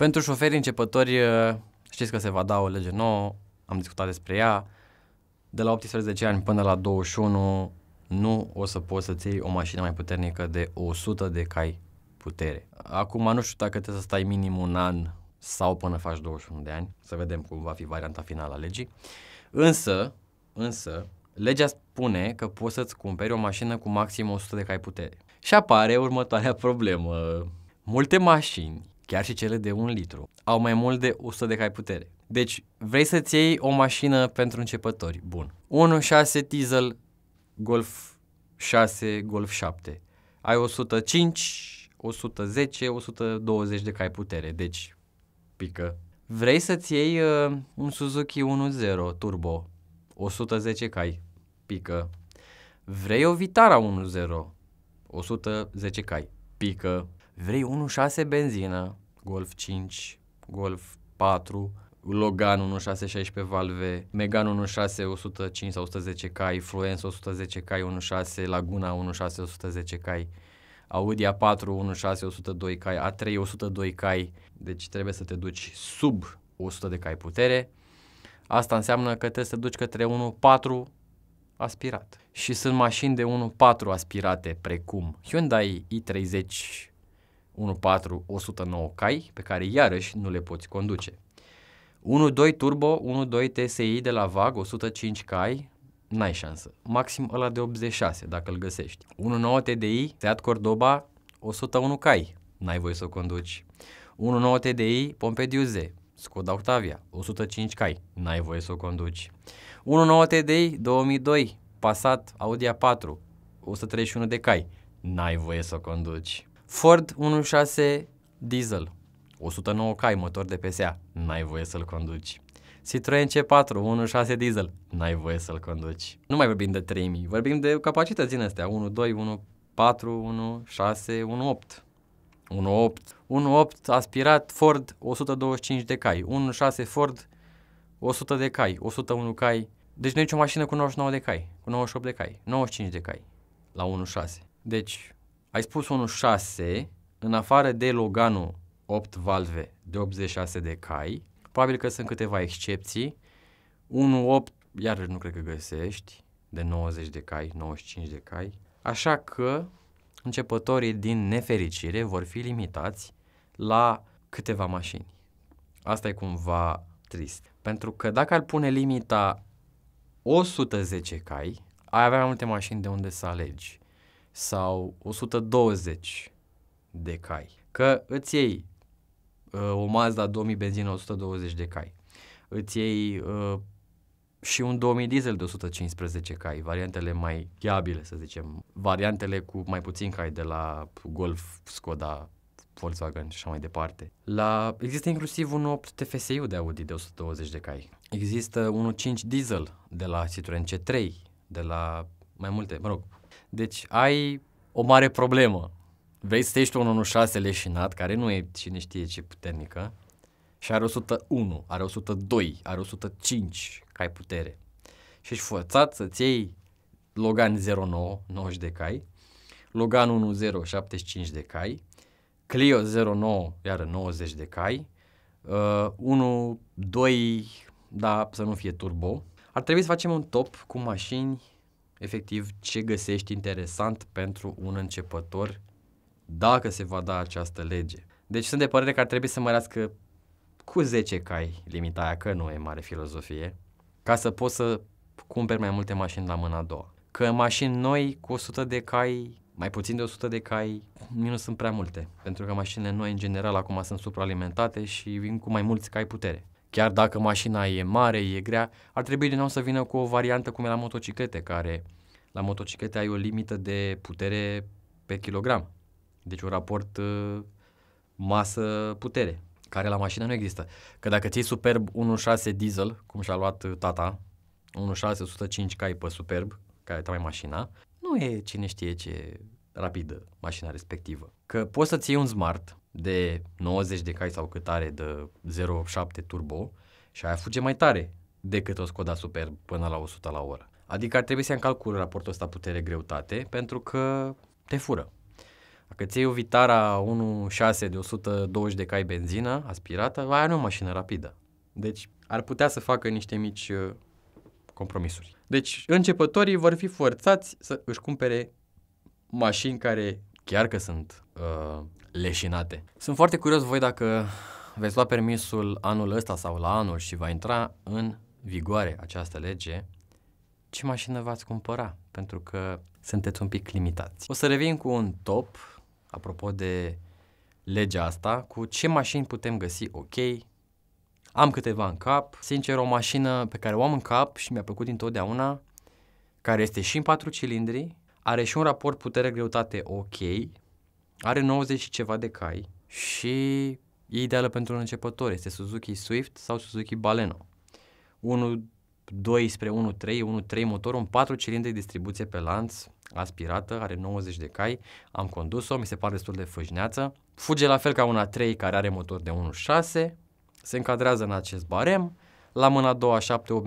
Pentru șoferii începători, uh, știți că se va da o lege nouă, am discutat despre ea. De la 18 ani până la 21 nu o să poți să ții o mașină mai puternică de 100 de cai putere. Acum nu știu dacă trebuie să stai minim un an sau până faci 21 de ani, să vedem cum va fi varianta finală a legii. Însă, însă, legea spune că poți să-ți cumperi o mașină cu maxim 100 de cai putere. Și apare următoarea problemă. Multe mașini chiar și cele de un litru, au mai mult de 100 de cai putere. Deci, vrei să-ți iei o mașină pentru începători. Bun. 1.6 diesel, Golf 6, Golf 7. Ai 105, 110, 120 de cai putere. Deci, pică. Vrei să-ți iei uh, un Suzuki 1.0 Turbo, 110 cai, pică. Vrei o Vitara 1.0, 110 cai, pică. Vrei 1.6 benzină, Golf 5, Golf 4, Logan 1.6 valve, Megan 1.6 105 sau 110 cai, Fluence 110 cai 1.6, Laguna 1.6 110 cai, Audi A4 1.6 102 cai, A3 102 cai, deci trebuie să te duci sub 100 de cai putere. Asta înseamnă că trebuie să te duci către 1.4 aspirat. Și sunt mașini de 1.4 aspirate, precum Hyundai i30 1.4 109 cai pe care iarăși nu le poți conduce. 1.2 turbo, 1.2 TSI de la VAG, 105 cai, n-ai șansă. Maxim ăla de 86 dacă îl găsești. 1.9 TDI, Seat Cordoba, 101 cai, n-ai voie să o conduci. 1.9 TDI, Pompediu Z, Skoda Octavia, 105 cai, n-ai voie să o conduci. 1.9 TDI 2002, Passat Audi A4, 131 de cai, n-ai voie să o conduci. Ford 1.6 diesel, 109 cai, motor de PSA, n-ai voie să-l conduci. Citroen C4, 1.6 diesel, n-ai voie să-l conduci. Nu mai vorbim de 3000, vorbim de capacități din astea, 1.2, 1.4, 1.6, 1.8. 1.8, 1.8 aspirat Ford 125 de cai, 1.6 Ford 100 de cai, 101 cai. Deci nu e nicio mașină cu 99 de cai, cu 98 de cai, 95 de cai la 1.6. Deci ai spus unul 6, în afară de Loganul 8 valve de 86 de cai, probabil că sunt câteva excepții, 1.8, iar nu cred că găsești, de 90 de cai, 95 de cai, așa că începătorii din nefericire vor fi limitați la câteva mașini. Asta e cumva trist, pentru că dacă ar pune limita 110 cai, ai avea mai multe mașini de unde să alegi sau 120 de cai. Că îți iei uh, o Mazda 2000 benzină 120 de cai, îți iei uh, și un 2000 diesel de 115 cai, variantele mai fiabile, să zicem, variantele cu mai puțin cai de la Golf, Skoda, Volkswagen și așa mai departe. La, există inclusiv un 8 TFSI de Audi de 120 de cai. Există un 5 diesel de la Citroen C3, de la mai multe, mă rog, deci ai o mare problemă. Vei să ești un 1.6 leșinat, care nu e cine știe ce puternică, și are 101, are 102, are 105 cai putere. Și ești forțat să-ți iei Logan 09, 90 de cai, Logan 10, 75 de cai, Clio 09, iară 90 de cai, uh, 1, 2, da, să nu fie turbo. Ar trebui să facem un top cu mașini efectiv ce găsești interesant pentru un începător dacă se va da această lege. Deci sunt de părere că ar trebui să mărească cu 10 cai limita aia, că nu e mare filozofie, ca să poți să cumperi mai multe mașini la mâna a doua. Că mașini noi cu 100 de cai, mai puțin de 100 de cai, nu sunt prea multe, pentru că mașinile noi în general acum sunt supraalimentate și vin cu mai mulți cai putere. Chiar dacă mașina e mare, e grea, ar trebui din nou să vină cu o variantă cum e la motociclete, care la motociclete ai o limită de putere pe kilogram. Deci un raport uh, masă-putere, care la mașină nu există. Că dacă ții Superb 1.6 diesel, cum și-a luat uh, tata, 1.605 cai pe Superb, care e mai mașina, nu e cine știe ce rapidă mașina respectivă. Că poți să iei un Smart, de 90 de cai sau cât are de 0,7 turbo și aia fuge mai tare decât o Skoda Superb până la 100 la oră. Adică ar trebui să în calcul raportul ăsta putere-greutate pentru că te fură. Dacă ți iei o Vitara 1.6 de 120 de cai benzină aspirată, aia nu e o mașină rapidă. Deci ar putea să facă niște mici uh, compromisuri. Deci începătorii vor fi forțați să își cumpere mașini care, chiar că sunt uh, leșinate. Sunt foarte curios voi dacă veți lua permisul anul ăsta sau la anul și va intra în vigoare această lege, ce mașină v-ați cumpăra? Pentru că sunteți un pic limitați. O să revin cu un top, apropo de legea asta, cu ce mașini putem găsi ok, am câteva în cap. Sincer, o mașină pe care o am în cap și mi-a plăcut întotdeauna, care este și în patru cilindri, are și un raport putere-greutate ok, are 90 și ceva de cai și e ideală pentru un începător. Este Suzuki Swift sau Suzuki Baleno. 1.2 spre 1.3, 1.3 motor, un 4 cilindri distribuție pe lanț, aspirată, are 90 de cai, am condus-o, mi se pare destul de fâșneață. Fuge la fel ca una 3 care are motor de 1.6, se încadrează în acest barem, la mâna a doua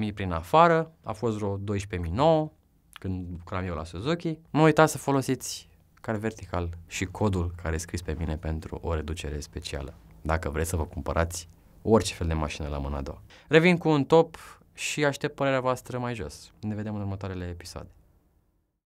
7-8.000 prin afară, a fost vreo 12.900 când lucram eu la Suzuki. Nu uitați să folosiți car vertical și codul care e scris pe mine pentru o reducere specială, dacă vreți să vă cumpărați orice fel de mașină la mâna a doua. Revin cu un top și aștept părerea voastră mai jos. Ne vedem în următoarele episoade.